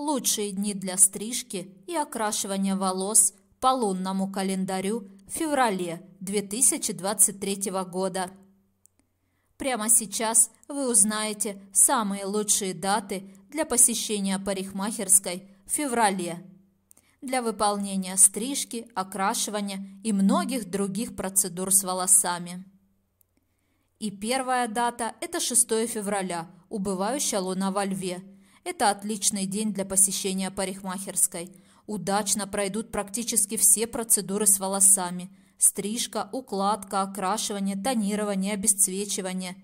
лучшие дни для стрижки и окрашивания волос по лунному календарю в феврале 2023 года. Прямо сейчас вы узнаете самые лучшие даты для посещения парикмахерской в феврале для выполнения стрижки, окрашивания и многих других процедур с волосами. И первая дата – это 6 февраля, убывающая луна во льве – это отличный день для посещения парикмахерской. Удачно пройдут практически все процедуры с волосами. Стрижка, укладка, окрашивание, тонирование, обесцвечивание.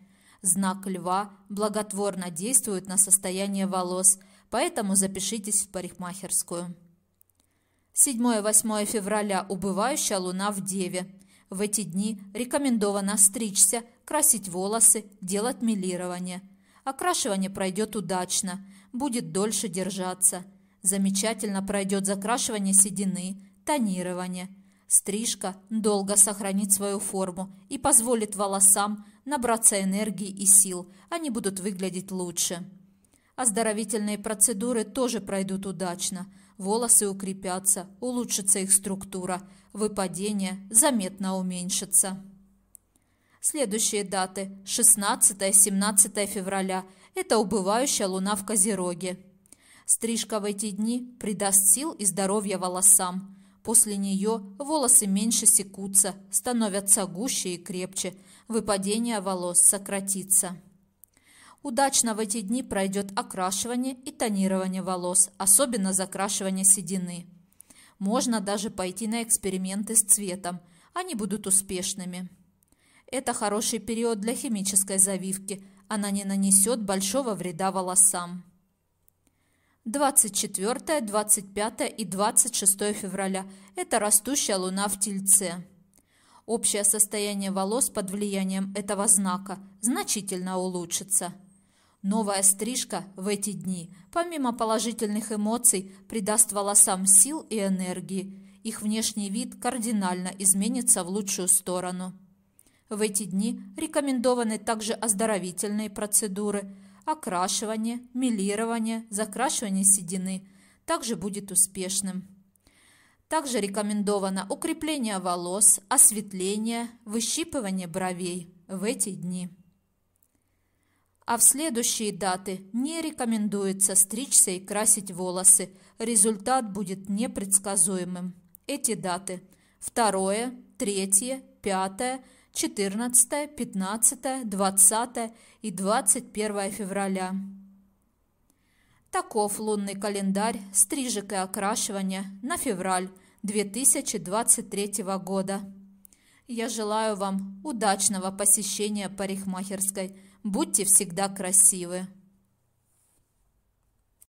Знак льва благотворно действует на состояние волос, поэтому запишитесь в парикмахерскую. 7-8 февраля убывающая луна в Деве. В эти дни рекомендовано стричься, красить волосы, делать милирование. Окрашивание пройдет удачно – будет дольше держаться. Замечательно пройдет закрашивание седины, тонирование. Стрижка долго сохранит свою форму и позволит волосам набраться энергии и сил, они будут выглядеть лучше. Оздоровительные процедуры тоже пройдут удачно. Волосы укрепятся, улучшится их структура, выпадение заметно уменьшится. Следующие даты – 16-17 февраля – это убывающая луна в Козероге. Стрижка в эти дни придаст сил и здоровья волосам. После нее волосы меньше секутся, становятся гуще и крепче, выпадение волос сократится. Удачно в эти дни пройдет окрашивание и тонирование волос, особенно закрашивание седины. Можно даже пойти на эксперименты с цветом, они будут успешными. Это хороший период для химической завивки. Она не нанесет большого вреда волосам. 24, 25 и 26 февраля – это растущая луна в Тельце. Общее состояние волос под влиянием этого знака значительно улучшится. Новая стрижка в эти дни, помимо положительных эмоций, придаст волосам сил и энергии. Их внешний вид кардинально изменится в лучшую сторону. В эти дни рекомендованы также оздоровительные процедуры, окрашивание, милирование, закрашивание седины. Также будет успешным. Также рекомендовано укрепление волос, осветление, выщипывание бровей в эти дни. А в следующие даты не рекомендуется стричься и красить волосы. Результат будет непредсказуемым. Эти даты 2, 3, 5, 14, 15, 20 и 21 февраля. Таков лунный календарь стрижек и окрашивания на февраль 2023 года. Я желаю вам удачного посещения парикмахерской. Будьте всегда красивы!